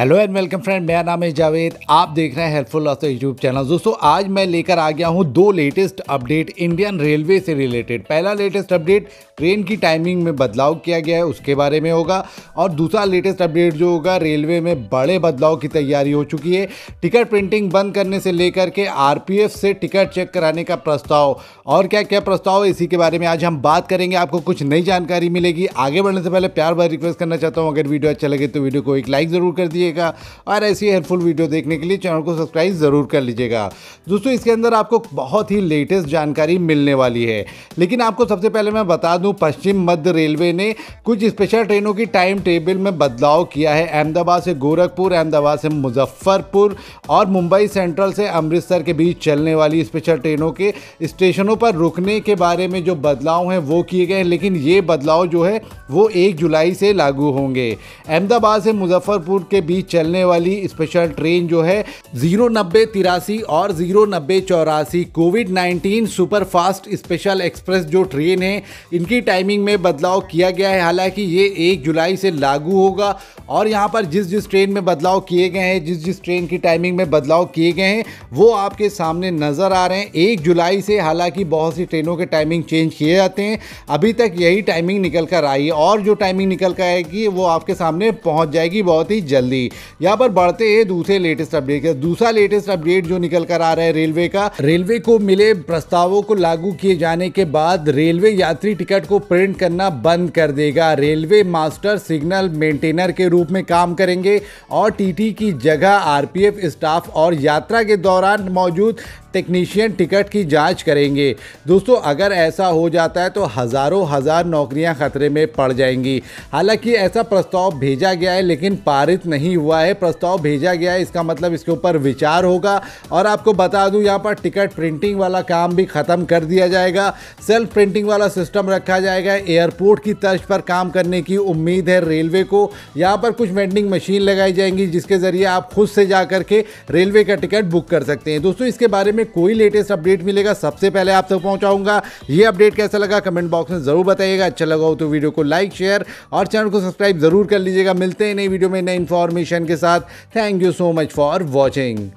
hello and welcome friend मेरा नाम है जावेद आप देख रहे हैं हेल्पफुल ऑफ यूट्यूब चैनल दोस्तों आज मैं लेकर आ गया हूं दो लेटेस्ट अपडेट इंडियन रेलवे से रिलेटेड पहला लेटेस्ट अपडेट ट्रेन की टाइमिंग में बदलाव किया गया है उसके बारे में होगा और दूसरा लेटेस्ट अपडेट जो होगा रेलवे में बड़े बदलाव की तैयारी हो चुकी है टिकट प्रिंटिंग बंद करने से लेकर के आर से टिकट चेक कराने का प्रस्ताव और क्या क्या प्रस्ताव इसी के बारे में आज हम बात करेंगे आपको कुछ नई जानकारी मिलेगी आगे बढ़ने से पहले प्यार भर रिक्वेस्ट करना चाहता हूँ अगर वीडियो अच्छा लगे तो वीडियो को एक लाइक ज़रूर कर दिए रहिएगा और ऐसी हेल्पफुल वीडियो देखने के लिए चैनल को सब्सक्राइब ज़रूर कर लीजिएगा दोस्तों इसके अंदर आपको बहुत ही लेटेस्ट जानकारी मिलने वाली है लेकिन आपको सबसे पहले मैं बता दूँ पश्चिम मध्य रेलवे ने कुछ स्पेशल ट्रेनों की टाइम टेबल में बदलाव किया है अहमदाबाद से गोरखपुर अहमदाबाद से मुजफ्फरपुर और मुंबई सेंट्रल से अमृतसर के बीच चलने वाली स्पेशल ट्रेनों के स्टेशनों पर रुकने के बारे में जो बदलाव हैं वो किए गए हैं लेकिन ये बदलाव जो है वो एक जुलाई से लागू होंगे अहमदाबाद से मुजफ्फरपुर के बीच चलने वाली स्पेशल ट्रेन जो है जीरो नब्बे तिरासी और जीरो नब्बे चौरासी COVID nineteen superfast special express जो ट्रेन है इनकी टाइमिंग में बदलाव किया गया है हालांकि ये एक जुलाई से लागू होगा और यहाँ पर जिस जिस ट्रेन में बदलाव किए गए हैं जिस जिस ट्रेन की टाइमिंग में बदलाव किए गए हैं वो आपके सामने नज़र आ रहे हैं एक जुलाई से हालांकि बहुत सी ट्रेनों के टाइमिंग चेंज किए जाते हैं अभी तक यही टाइमिंग निकल कर आई है और जो टाइमिंग निकल कर आएगी वो आपके सामने पहुँच जाएगी बहुत ही जल्दी गई यहाँ पर बढ़ते हैं दूसरे लेटेस्ट अपडेट दूसरा लेटेस्ट अपडेट जो निकल कर आ रहा है रेलवे का रेलवे को मिले प्रस्तावों को लागू किए जाने के बाद रेलवे यात्री टिकट को प्रिंट करना बंद कर देगा रेलवे मास्टर सिग्नल मेंटेनर के रूप में काम करेंगे और टीटी की जगह आरपीएफ स्टाफ और यात्रा के दौरान मौजूद टेक्नीशियन टिकट की जांच करेंगे दोस्तों अगर ऐसा हो जाता है तो हज़ारों हज़ार नौकरियां खतरे में पड़ जाएंगी हालांकि ऐसा प्रस्ताव भेजा गया है लेकिन पारित नहीं हुआ है प्रस्ताव भेजा गया है इसका मतलब इसके ऊपर विचार होगा और आपको बता दूं यहाँ पर टिकट प्रिंटिंग वाला काम भी ख़त्म कर दिया जाएगा सेल्फ प्रिंटिंग वाला सिस्टम रखा जाएगा एयरपोर्ट की तर्ज पर काम करने की उम्मीद है रेलवे को यहाँ पर कुछ वेंडिंग मशीन लगाई जाएंगी जिसके ज़रिए आप खुद से जा करके रेलवे का टिकट बुक कर सकते हैं दोस्तों इसके बारे में में कोई लेटेस्ट अपडेट मिलेगा सबसे पहले आप तक तो पहुंचाऊंगा ये अपडेट कैसा लगा कमेंट बॉक्स में ज़रूर बताइएगा अच्छा लगा हो तो वीडियो को लाइक शेयर और चैनल को सब्सक्राइब ज़रूर कर लीजिएगा मिलते हैं नई वीडियो में नई इन्फॉर्मेशन के साथ thank you so much for watching